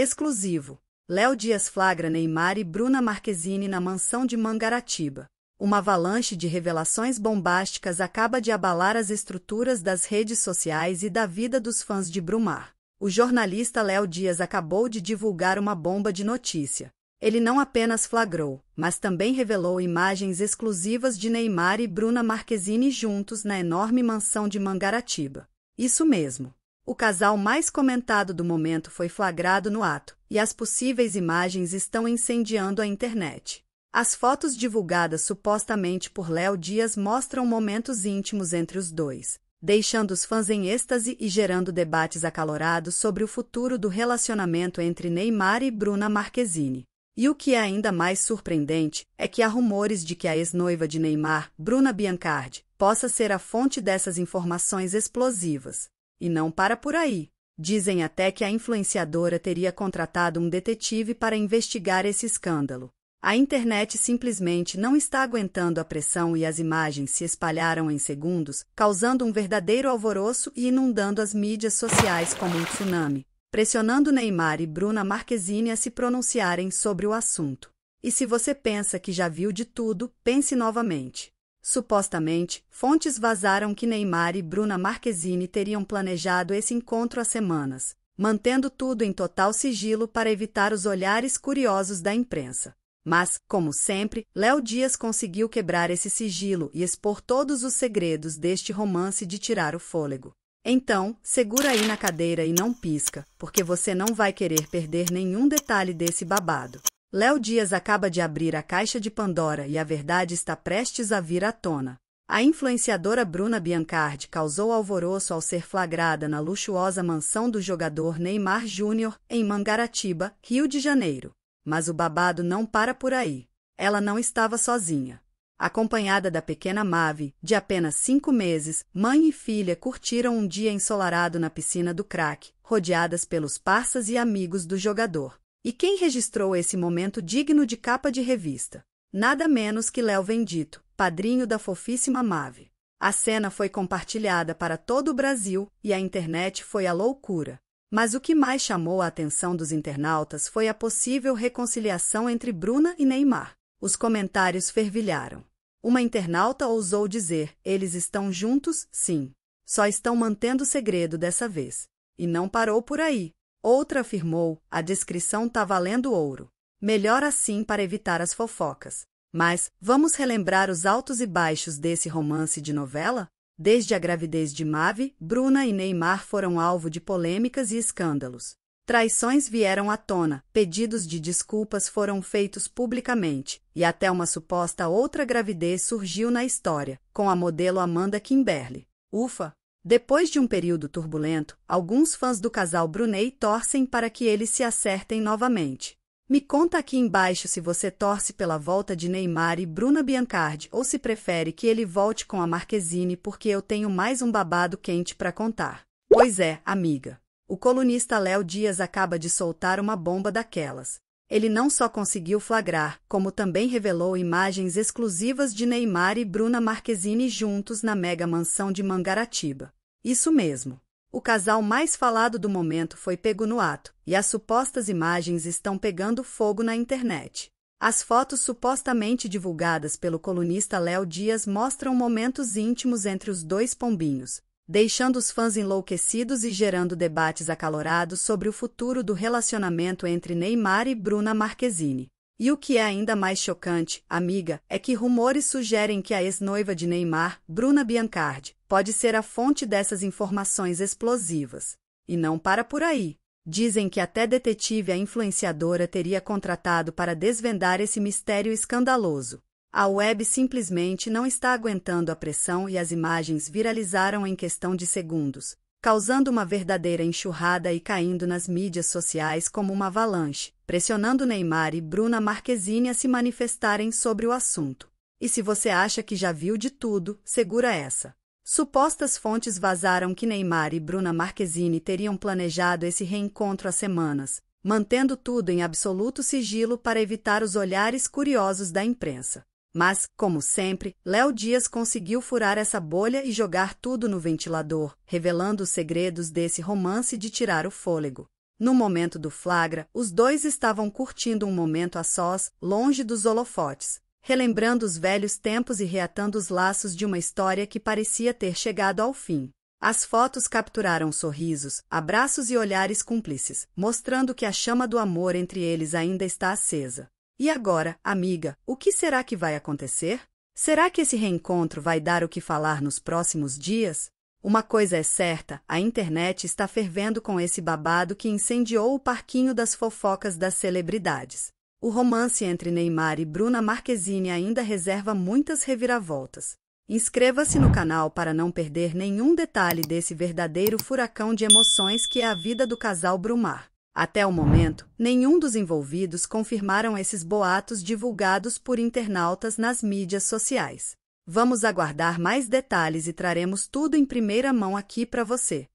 Exclusivo. Léo Dias flagra Neymar e Bruna Marquezine na mansão de Mangaratiba. Uma avalanche de revelações bombásticas acaba de abalar as estruturas das redes sociais e da vida dos fãs de Brumar. O jornalista Léo Dias acabou de divulgar uma bomba de notícia. Ele não apenas flagrou, mas também revelou imagens exclusivas de Neymar e Bruna Marquezine juntos na enorme mansão de Mangaratiba. Isso mesmo. O casal mais comentado do momento foi flagrado no ato, e as possíveis imagens estão incendiando a internet. As fotos divulgadas supostamente por Léo Dias mostram momentos íntimos entre os dois, deixando os fãs em êxtase e gerando debates acalorados sobre o futuro do relacionamento entre Neymar e Bruna Marquezine. E o que é ainda mais surpreendente é que há rumores de que a ex-noiva de Neymar, Bruna Biancardi, possa ser a fonte dessas informações explosivas. E não para por aí. Dizem até que a influenciadora teria contratado um detetive para investigar esse escândalo. A internet simplesmente não está aguentando a pressão e as imagens se espalharam em segundos, causando um verdadeiro alvoroço e inundando as mídias sociais como um tsunami, pressionando Neymar e Bruna Marquezine a se pronunciarem sobre o assunto. E se você pensa que já viu de tudo, pense novamente. Supostamente, fontes vazaram que Neymar e Bruna Marquezine teriam planejado esse encontro há semanas, mantendo tudo em total sigilo para evitar os olhares curiosos da imprensa. Mas, como sempre, Léo Dias conseguiu quebrar esse sigilo e expor todos os segredos deste romance de tirar o fôlego. Então, segura aí na cadeira e não pisca, porque você não vai querer perder nenhum detalhe desse babado. Léo Dias acaba de abrir a caixa de Pandora e a verdade está prestes a vir à tona. A influenciadora Bruna Biancardi causou alvoroço ao ser flagrada na luxuosa mansão do jogador Neymar Júnior, em Mangaratiba, Rio de Janeiro. Mas o babado não para por aí. Ela não estava sozinha. Acompanhada da pequena Mave, de apenas cinco meses, mãe e filha curtiram um dia ensolarado na piscina do craque, rodeadas pelos parças e amigos do jogador. E quem registrou esse momento digno de capa de revista? Nada menos que Léo Vendito, padrinho da fofíssima Mave. A cena foi compartilhada para todo o Brasil e a internet foi a loucura. Mas o que mais chamou a atenção dos internautas foi a possível reconciliação entre Bruna e Neymar. Os comentários fervilharam. Uma internauta ousou dizer: eles estão juntos, sim. Só estão mantendo o segredo dessa vez. E não parou por aí. Outra afirmou: a descrição tá valendo ouro. Melhor assim para evitar as fofocas. Mas vamos relembrar os altos e baixos desse romance de novela? Desde a gravidez de Mave, Bruna e Neymar foram alvo de polêmicas e escândalos. Traições vieram à tona, pedidos de desculpas foram feitos publicamente, e até uma suposta outra gravidez surgiu na história, com a modelo Amanda Kimberly. Ufa, depois de um período turbulento, alguns fãs do casal Brunei torcem para que eles se acertem novamente. Me conta aqui embaixo se você torce pela volta de Neymar e Bruna Biancardi ou se prefere que ele volte com a Marquezine porque eu tenho mais um babado quente para contar. Pois é, amiga. O colunista Léo Dias acaba de soltar uma bomba daquelas. Ele não só conseguiu flagrar, como também revelou imagens exclusivas de Neymar e Bruna Marquezine juntos na mega mansão de Mangaratiba. Isso mesmo. O casal mais falado do momento foi pego no ato, e as supostas imagens estão pegando fogo na internet. As fotos supostamente divulgadas pelo colunista Léo Dias mostram momentos íntimos entre os dois pombinhos, deixando os fãs enlouquecidos e gerando debates acalorados sobre o futuro do relacionamento entre Neymar e Bruna Marquezine. E o que é ainda mais chocante, amiga, é que rumores sugerem que a ex-noiva de Neymar, Bruna Biancardi, pode ser a fonte dessas informações explosivas. E não para por aí. Dizem que até detetive a influenciadora teria contratado para desvendar esse mistério escandaloso. A web simplesmente não está aguentando a pressão e as imagens viralizaram em questão de segundos, causando uma verdadeira enxurrada e caindo nas mídias sociais como uma avalanche, pressionando Neymar e Bruna Marquezine a se manifestarem sobre o assunto. E se você acha que já viu de tudo, segura essa. Supostas fontes vazaram que Neymar e Bruna Marquezine teriam planejado esse reencontro há semanas, mantendo tudo em absoluto sigilo para evitar os olhares curiosos da imprensa. Mas, como sempre, Léo Dias conseguiu furar essa bolha e jogar tudo no ventilador, revelando os segredos desse romance de tirar o fôlego. No momento do flagra, os dois estavam curtindo um momento a sós, longe dos holofotes, relembrando os velhos tempos e reatando os laços de uma história que parecia ter chegado ao fim. As fotos capturaram sorrisos, abraços e olhares cúmplices, mostrando que a chama do amor entre eles ainda está acesa. E agora, amiga, o que será que vai acontecer? Será que esse reencontro vai dar o que falar nos próximos dias? Uma coisa é certa, a internet está fervendo com esse babado que incendiou o parquinho das fofocas das celebridades. O romance entre Neymar e Bruna Marquezine ainda reserva muitas reviravoltas. Inscreva-se no canal para não perder nenhum detalhe desse verdadeiro furacão de emoções que é a vida do casal Brumar. Até o momento, nenhum dos envolvidos confirmaram esses boatos divulgados por internautas nas mídias sociais. Vamos aguardar mais detalhes e traremos tudo em primeira mão aqui para você.